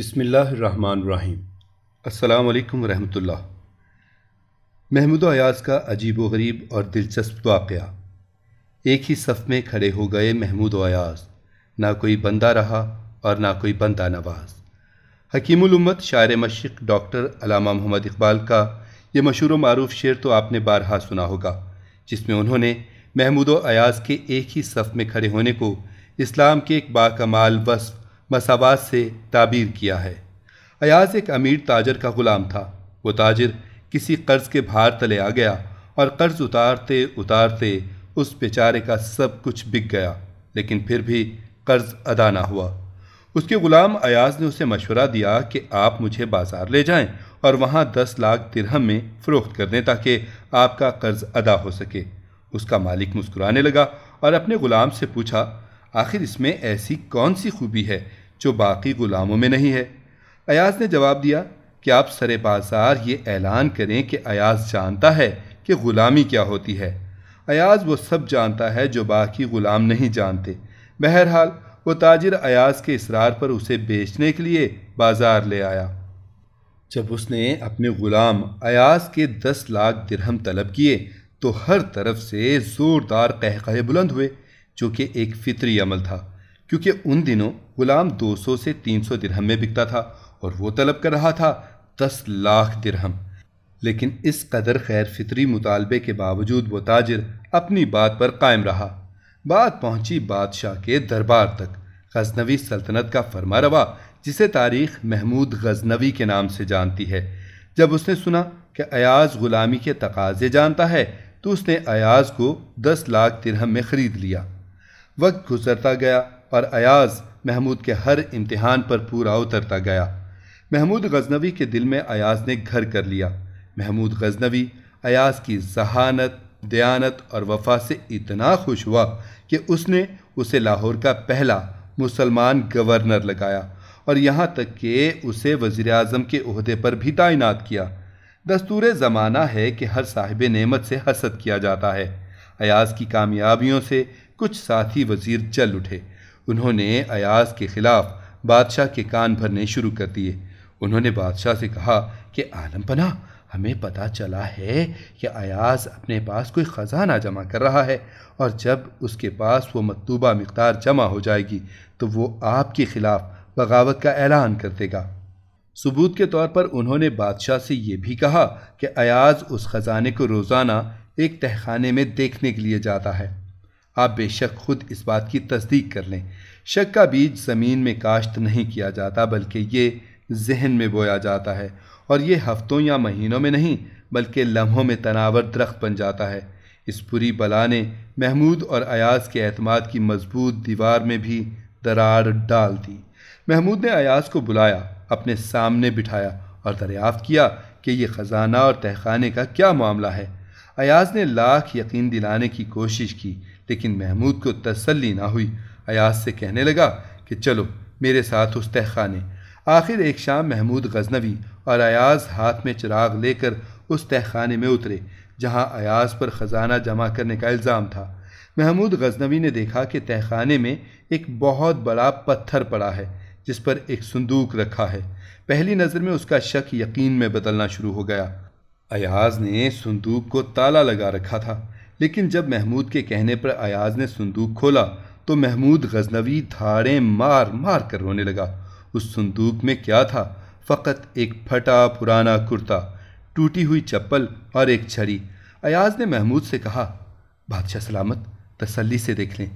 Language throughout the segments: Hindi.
अस्सलाम अल्लाम रहमतुल्लाह महमूद अयाज का अजीब व गरीब और दिलचस्प वाक़ एक ही सफ़ में खड़े हो गए महमूद अयाज ना कोई बंदा रहा और ना कोई बंदा नवाज हकीमुलम्मत शायर मशरक़ डॉक्टर अलामा मोहम्मद इकबाल का ये मशहूर मरूफ शेर तो आपने बारहा सुना होगा जिसमें उन्होंने महमूद अयाज के एक ही सफ़ में खड़े होने को इस्लाम के एक बाकमाल वस्फ मसावात से ताबीर किया है अयाज एक अमीर ताजर का ग़ुलाम था वो ताजर किसी कर्ज़ के भार तले आ गया और कर्ज़ उतारते उतारते उस बेचारे का सब कुछ बिक गया लेकिन फिर भी कर्ज़ अदा ना हुआ उसके ग़ुलाम अयाज ने उसे मशवरा दिया कि आप मुझे बाज़ार ले जाएं और वहाँ दस लाख तिरहम में फ़रोख्त कर दें ताकि आपका कर्ज़ अदा हो सके उसका मालिक मुस्कुराने लगा और अपने ग़ुलाम से पूछा आखिर इसमें ऐसी कौन सी खूबी है जो बाकी ग़ुलामों में नहीं है अयाज ने जवाब दिया कि आप सरे बाजार ये ऐलान करें कि अयाज जानता है कि ग़ुलामी क्या होती है अयाज वो सब जानता है जो बाकी ग़ुलाम नहीं जानते बहरहाल वो ताजिर अयाज के इसरार पर उसे बेचने के लिए बाज़ार ले आया जब उसने अपने ग़ुलाम अयाज के दस लाख दिरहम तलब किए तो हर तरफ से ज़ोरदार कहकहे बुलंद हुए जो कि एक फितरी अमल था क्योंकि उन दिनों गुलाम 200 से 300 दिरहम में बिकता था और वो तलब कर रहा था दस लाख दिरहम लेकिन इस कदर खैर फितरी मुतालबे के बावजूद वो ताजर अपनी बात पर कायम रहा बात पहुंची बादशाह के दरबार तक गजनवी सल्तनत का फरमा रवा जिसे तारीख महमूद गजनवी के नाम से जानती है जब उसने सुना कि अयाज गुलामी के तकाजे जानता है तो उसने अयाज को दस लाख तिरहम में ख़रीद लिया वक्त गुजरता गया और अयाज महमूद के हर इम्तिहान पर पूरा उतरता गया महमूद गजनवी के दिल में अयाज ने घर कर लिया महमूद गजनवी अयाज की जहानत दयानत और वफा से इतना खुश हुआ कि उसने उसे लाहौर का पहला मुसलमान गवर्नर लगाया और यहाँ तक कि उसे वज़ी अजम के अहदे पर भी तैनात किया दस्तूर ज़माना है कि हर साहिब नेमत से हसद किया जाता है अयाज की कामयाबियों से कुछ साथी वजीर चल उठे उन्होंने अयाज के खिलाफ बादशाह के कान भरने शुरू कर दिए उन्होंने बादशाह से कहा कि आलम पना हमें पता चला है कि अयाज अपने पास कोई ख़जाना जमा कर रहा है और जब उसके पास वो मतलूबा मकदार जमा हो जाएगी तो वो आपके ख़िलाफ़ बगावत का ऐलान कर देगा सबूत के तौर पर उन्होंने बादशाह से ये भी कहा कि अयाज उस ख़जाने को रोज़ाना एक तहखाने में देखने के लिए जाता है आप बेशक खुद इस बात की तस्दीक कर लें शक का बीज ज़मीन में काश्त नहीं किया जाता बल्कि ये जहन में बोया जाता है और ये हफ्तों या महीनों में नहीं बल्कि लम्हों में तनावर दरख्त बन जाता है इस पूरी बला ने महमूद और अयाज के अतमाद की मजबूत दीवार में भी दरार डाल दी महमूद ने अयाज को बुलाया अपने सामने बिठाया और दरियाफ्त किया कि यह ख़जाना और तहखाने का क्या मामला है अयाज ने लाख यकीन दिलाने की कोशिश की लेकिन महमूद को तसल्ली ना हुई अयाज से कहने लगा कि चलो मेरे साथ उस तहखाने आखिर एक शाम महमूद गजनवी और अयाज हाथ में चिराग लेकर उस तहखाने में उतरे जहां अयाज पर ख़जाना जमा करने का इल्ज़ाम था महमूद गजनवी ने देखा कि तहखाने में एक बहुत बड़ा पत्थर पड़ा है जिस पर एक संदूक रखा है पहली नज़र में उसका शक यकीन में बदलना शुरू हो गया अयाज ने संदूक को ताला लगा रखा था लेकिन जब महमूद के कहने पर अयाज ने संदूक खोला तो महमूद गजनवी धारें मार मार कर रोने लगा उस संदूक में क्या था फ़कत एक फटा पुराना कुर्ता टूटी हुई चप्पल और एक छड़ी अयाज ने महमूद से कहा बादशाह सलामत तसल्ली से देख लें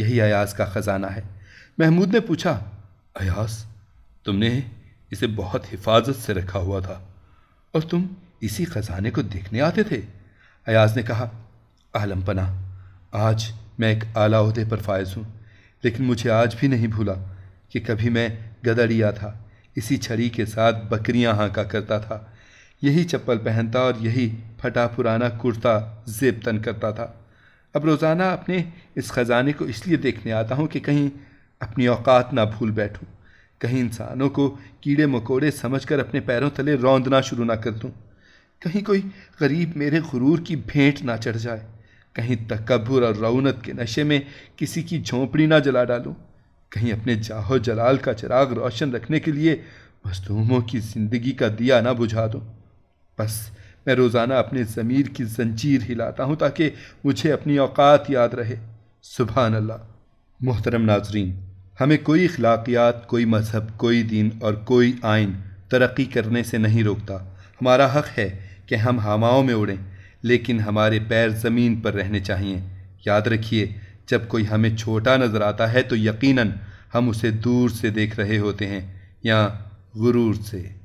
यही अयाज का ख़जाना है महमूद ने पूछा अयाज तुमने इसे बहुत हिफाजत से रखा हुआ था और तुम इसी ख़जाने को देखने आते थे अयाज ने कहा आलम पना आज मैं एक आला अहदे पर फायज हूँ लेकिन मुझे आज भी नहीं भूला कि कभी मैं गदड़िया था इसी छड़ी के साथ बकरियाँ हाँका करता था यही चप्पल पहनता और यही फटा पुराना कुर्ता जेब तन करता था अब रोज़ाना अपने इस ख़जाने को इसलिए देखने आता हूँ कि कहीं अपनी औकात ना भूल बैठूँ कहीं इंसानों को कीड़े मकोड़े समझकर अपने पैरों तले रौंदना शुरू ना कर दूँ कहीं कोई गरीब मेरे गुरूर की भेंट ना चढ़ जाए कहीं तकबर और रौनत के नशे में किसी की झोंपड़ी ना जला डालूं कहीं अपने जाहो जलाल का चिराग रोशन रखने के लिए मजलूमों की ज़िंदगी का दिया ना बुझा दूँ बस मैं रोज़ाना अपने ज़मीर की जंजीर हिलाता हूँ ताकि मुझे अपनी औकात याद रहे सुबह अल्लाह मोहतरम नाजरीन हमें कोई अखलाकियात कोई मज़हब कोई दीन और कोई आइन तरक्की करने से नहीं रोकता हमारा हक है कि हम हवाओं में उड़ें लेकिन हमारे पैर ज़मीन पर रहने चाहिए याद रखिए जब कोई हमें छोटा नज़र आता है तो यकीनन हम उसे दूर से देख रहे होते हैं या गुरूर से